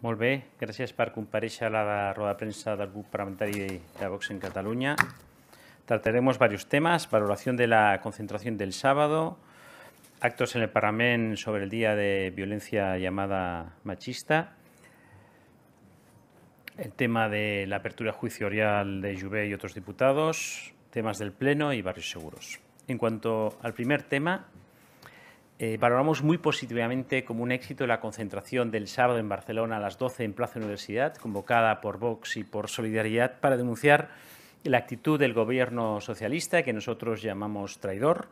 Molt Gracias por comparecer a la rueda de prensa del grup Parlamentario de Vox en Cataluña. Trataremos varios temas, valoración de la concentración del sábado, actos en el Parlament sobre el Día de Violencia llamada machista, el tema de la apertura juicio de Juvé y otros diputados, temas del Pleno y barrios seguros. En cuanto al primer tema, eh, valoramos muy positivamente como un éxito la concentración del sábado en Barcelona a las 12 en Plaza Universidad, convocada por Vox y por Solidaridad para denunciar la actitud del gobierno socialista, que nosotros llamamos traidor,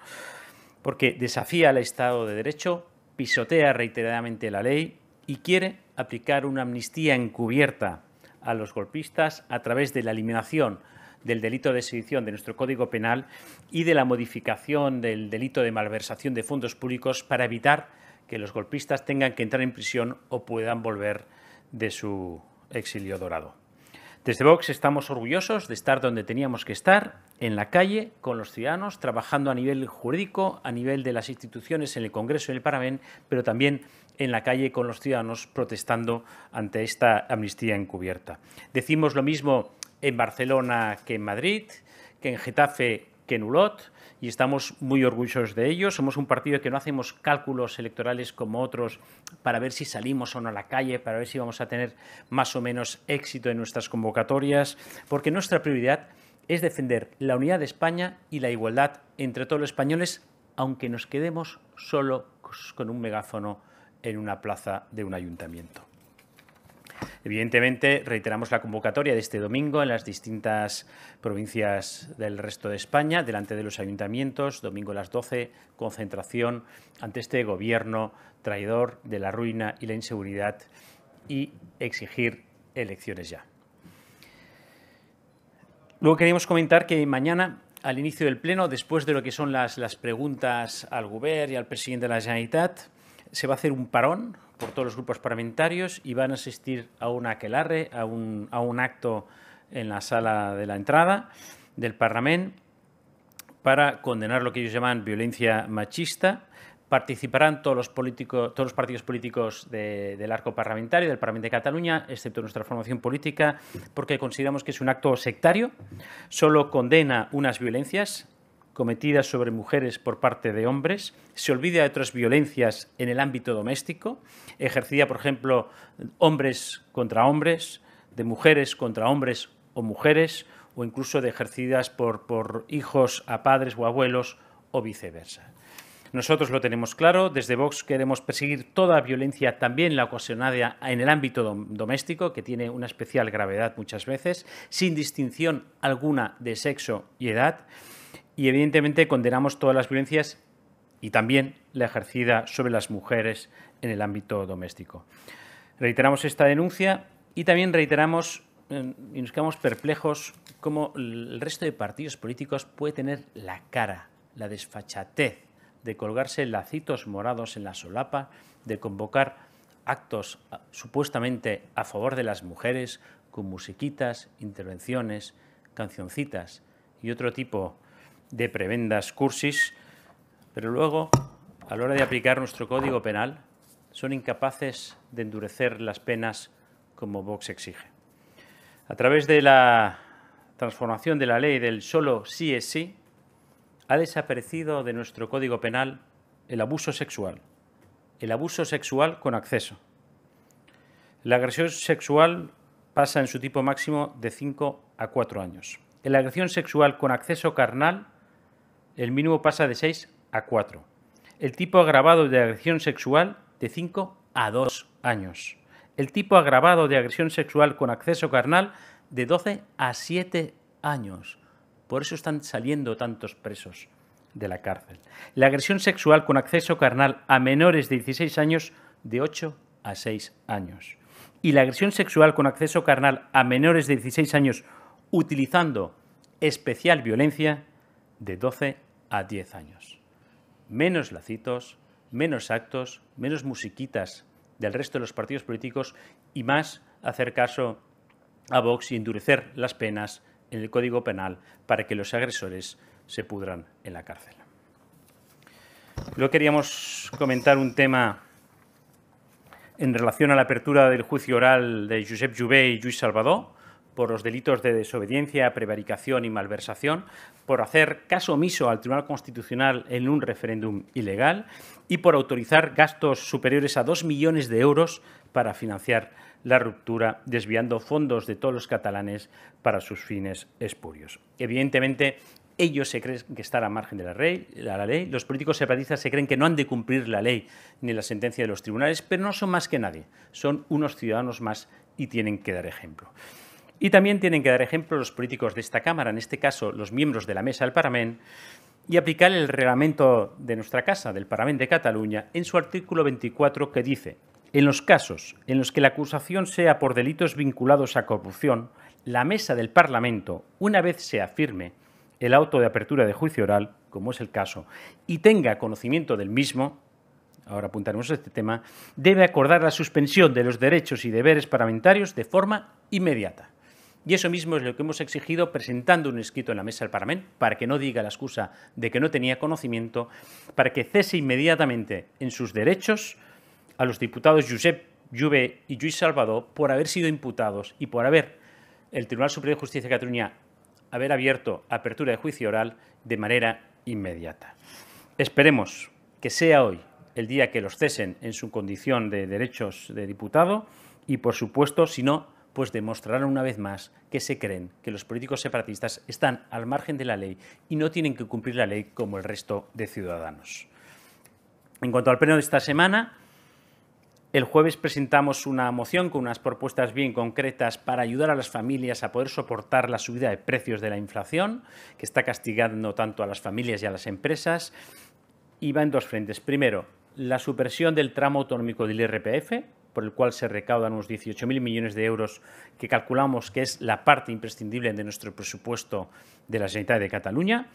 porque desafía al Estado de Derecho, pisotea reiteradamente la ley y quiere aplicar una amnistía encubierta a los golpistas a través de la eliminación del delito de sedición de nuestro Código Penal y de la modificación del delito de malversación de fondos públicos para evitar que los golpistas tengan que entrar en prisión o puedan volver de su exilio dorado. Desde Vox estamos orgullosos de estar donde teníamos que estar, en la calle, con los ciudadanos, trabajando a nivel jurídico, a nivel de las instituciones, en el Congreso y el Parlamento, pero también en la calle con los ciudadanos protestando ante esta amnistía encubierta. Decimos lo mismo en Barcelona que en Madrid, que en Getafe que en Ulot y estamos muy orgullosos de ello. Somos un partido que no hacemos cálculos electorales como otros para ver si salimos o no a la calle, para ver si vamos a tener más o menos éxito en nuestras convocatorias, porque nuestra prioridad es defender la unidad de España y la igualdad entre todos los españoles, aunque nos quedemos solo con un megáfono en una plaza de un ayuntamiento. Evidentemente, reiteramos la convocatoria de este domingo en las distintas provincias del resto de España, delante de los ayuntamientos, domingo a las 12, concentración ante este gobierno traidor de la ruina y la inseguridad y exigir elecciones ya. Luego queríamos comentar que mañana, al inicio del Pleno, después de lo que son las, las preguntas al Gobierno y al presidente de la Generalitat, se va a hacer un parón por todos los grupos parlamentarios y van a asistir a un aquelarre, a un, a un acto en la sala de la entrada del Parlamento para condenar lo que ellos llaman violencia machista. Participarán todos los, políticos, todos los partidos políticos del arco parlamentario, del Parlamento de Cataluña, excepto nuestra formación política, porque consideramos que es un acto sectario. Solo condena unas violencias, cometidas sobre mujeres por parte de hombres, se olvida de otras violencias en el ámbito doméstico, ejercida, por ejemplo, hombres contra hombres, de mujeres contra hombres o mujeres, o incluso de ejercidas por, hijos a padres o abuelos o viceversa. Nosotros lo tenemos claro, desde Vox queremos perseguir toda violencia, también la ocasionada en el ámbito doméstico, que tiene una especial gravedad muchas veces, sin distinción alguna de sexo y edad. Y evidentemente condenamos todas las violencias y también la ejercida sobre las mujeres en el ámbito doméstico. Reiteramos esta denuncia y también reiteramos em, y nos quedamos perplejos cómo el resto de partidos políticos puede tener la cara, la desfachatez de colgarse lacitos morados en la solapa, de convocar actos ah, supuestamente a favor de las mujeres con musiquitas, intervenciones, cancioncitas y otro tipo de prebendas cursis, pero luego, a la hora de aplicar nuestro código penal, son incapaces de endurecer las penas como Vox exige. A través de la transformación de la ley del solo sí es sí, ha desaparecido de nuestro código penal el abuso sexual, el abuso sexual con acceso. La agresión sexual pasa en su tipo máximo de 5 a 4 años. La agresión sexual con acceso carnal el mínimo pasa de 6 a 4. El tipo agravado de agresión sexual de 5 a 2 años. El tipo agravado de agresión sexual con acceso carnal de 12 a 7 años. Por eso están saliendo tantos presos de la cárcel. La agresión sexual con acceso carnal a menores de 16 años de 8 a 6 años. Y la agresión sexual con acceso carnal a menores de 16 años utilizando especial violencia de 12 a 10 años. Menos lacitos, menos actos, menos musiquitas del resto de los partidos políticos y más hacer caso a Vox y endurecer las penas en el Código Penal para que los agresores se pudran en la cárcel. Luego queríamos comentar un tema en relación a la apertura del juicio oral de Josep Jubé y Luis Salvador por los delitos de desobediencia, prevaricación y malversación, por hacer caso omiso al Tribunal Constitucional en un referéndum ilegal y por autorizar gastos superiores a dos millones de euros para financiar la ruptura, desviando fondos de todos los catalanes para sus fines espurios. Evidentemente, ellos se creen que están a margen de la, la, ley. Los políticos separatistas se creen que no han de cumplir la ley ni la sentencia de los tribunales, pero no son más que nadie. Son unos ciudadanos más y tienen que dar ejemplo. Y también tienen que dar ejemplo los políticos de esta Cámara, en este caso los miembros de la Mesa del Parlament, y aplicar el reglamento de nuestra casa, del Parlament de Cataluña, en su artículo 24 que dice, en los casos en los que la acusación sea por delitos vinculados a corrupción, la mesa del Parlamento, una vez sea firme el auto de apertura de juicio oral, como es el caso, y tenga conocimiento del mismo, ahora apuntaremos a este tema, debe acordar la suspensión de los derechos y deberes parlamentarios de forma inmediata. Y eso mismo es lo que hemos exigido presentando un escrito en la mesa del Parlamento para que no diga la excusa de que no tenía conocimiento, para que cese inmediatamente en sus derechos a los diputados Josep Lluve y Luis Salvador por haber sido imputados y por haber el Tribunal Superior de Justicia de Cataluña haber abierto apertura de juicio oral de manera inmediata. Esperemos que sea hoy el día que los cesen en su condición de derechos de diputado y, por supuesto, si no, pues demostrarán una vez más que se creen que los políticos separatistas están al margen de la ley y no tienen que cumplir la ley como el resto de ciudadanos. En cuanto al pleno de esta semana, el jueves presentamos una moción con unas propuestas bien concretas para ayudar a las familias a poder soportar la subida de precios de la inflación, que está castigando tanto a las familias y a las empresas, y va en dos frentes. Primero, la supresión del tramo autonómico del IRPF, por el cual se recaudan unos 18.000 millones de euros, que calculamos que es la parte imprescindible de nuestro presupuesto de la Generalitat de Cataluña.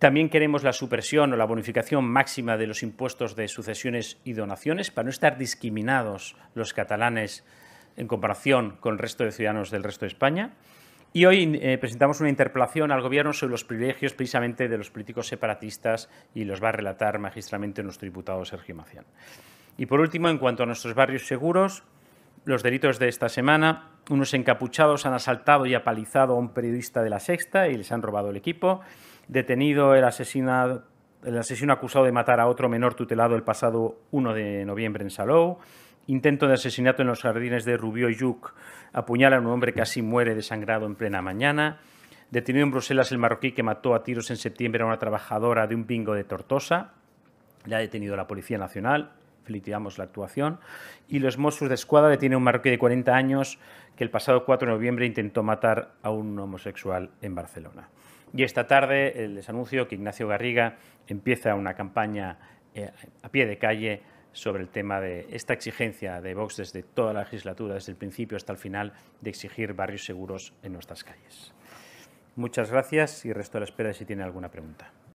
También queremos la supresión o la bonificación máxima de los impuestos de sucesiones y donaciones para no estar discriminados los catalanes en comparación con el resto de ciudadanos del resto de España. Y hoy eh, presentamos una interpelación al Gobierno sobre los privilegios precisamente de los políticos separatistas y los va a relatar magistralmente nuestro diputado Sergio Macián. Y por último, en cuanto a nuestros barrios seguros, los delitos de esta semana, unos encapuchados han asaltado y apalizado a un periodista de la Sexta y les han robado el equipo, detenido el asesino, acusado de matar a otro menor tutelado el pasado 1 de noviembre en Salou, intento de asesinato en los jardines de Rubio Yuc, apuñala a un hombre que casi muere desangrado en plena mañana, detenido en Bruselas el marroquí que mató a tiros en septiembre a una trabajadora de un bingo de Tortosa, Ya ha detenido la Policía Nacional, Litigamos la actuación. Y los Mossos de Escuadra tiene un marroquí de 40 años que el pasado 4 de noviembre intentó matar a un homosexual en Barcelona. Y esta tarde eh, les anuncio que Ignacio Garriga empieza una campaña eh, a pie de calle sobre el tema de esta exigencia de Vox desde toda la legislatura, desde el principio hasta el final, de exigir barrios seguros en nuestras calles. Muchas gracias y resto a la espera de si tienen alguna pregunta.